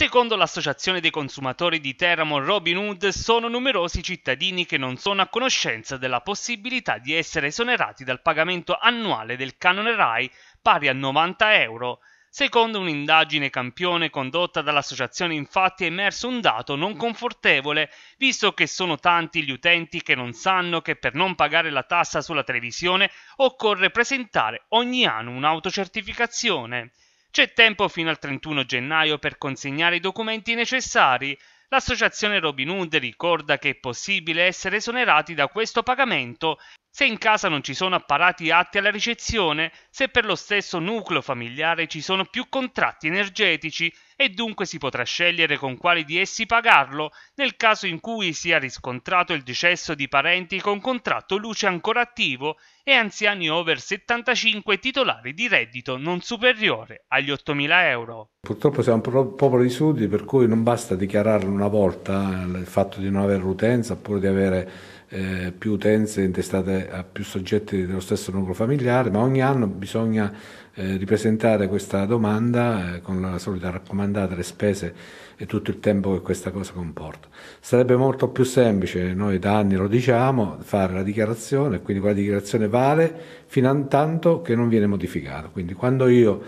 Secondo l'Associazione dei consumatori di Teramo Robin Hood, sono numerosi i cittadini che non sono a conoscenza della possibilità di essere esonerati dal pagamento annuale del canone RAI pari a 90 euro. Secondo un'indagine campione condotta dall'associazione infatti è emerso un dato non confortevole, visto che sono tanti gli utenti che non sanno che per non pagare la tassa sulla televisione occorre presentare ogni anno un'autocertificazione. C'è tempo fino al 31 gennaio per consegnare i documenti necessari. L'associazione Robin Hood ricorda che è possibile essere esonerati da questo pagamento se in casa non ci sono apparati atti alla ricezione, se per lo stesso nucleo familiare ci sono più contratti energetici e dunque si potrà scegliere con quali di essi pagarlo nel caso in cui sia riscontrato il decesso di parenti con contratto luce ancora attivo e anziani over 75 titolari di reddito non superiore agli 8.000 euro. Purtroppo siamo un popolo di sudi per cui non basta dichiararlo una volta eh, il fatto di non avere utenza oppure di avere eh, più utenze intestate a più soggetti dello stesso nucleo familiare, ma ogni anno bisogna eh, ripresentare questa domanda eh, con la solita raccomandazione comandata, le spese e tutto il tempo che questa cosa comporta. Sarebbe molto più semplice, noi da anni lo diciamo, fare la dichiarazione, quindi quella dichiarazione vale fino a tanto che non viene modificata. Quindi quando io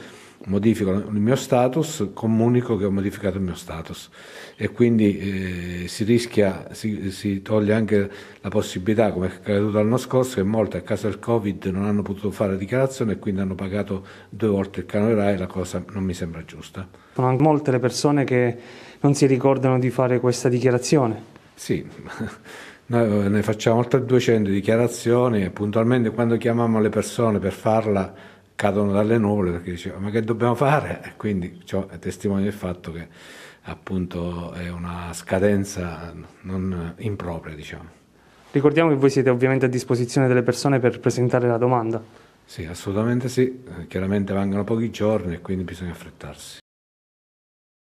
modifico il mio status, comunico che ho modificato il mio status e quindi eh, si rischia, si, si, toglie anche la possibilità, come è accaduto l'anno scorso, che molti a causa del Covid non hanno potuto fare dichiarazione e quindi hanno pagato due volte il canone RAI, la cosa non mi sembra giusta. Sono molte le persone che non si ricordano di fare questa dichiarazione. Sì, noi eh, ne facciamo oltre 200 dichiarazioni e puntualmente quando chiamiamo le persone per farla cadono dalle nuvole perché dicevano ma che dobbiamo fare? E quindi ciò è testimone del fatto che appunto è una scadenza non impropria diciamo. Ricordiamo che voi siete ovviamente a disposizione delle persone per presentare la domanda. Sì, assolutamente sì, eh, chiaramente mancano pochi giorni e quindi bisogna affrettarsi.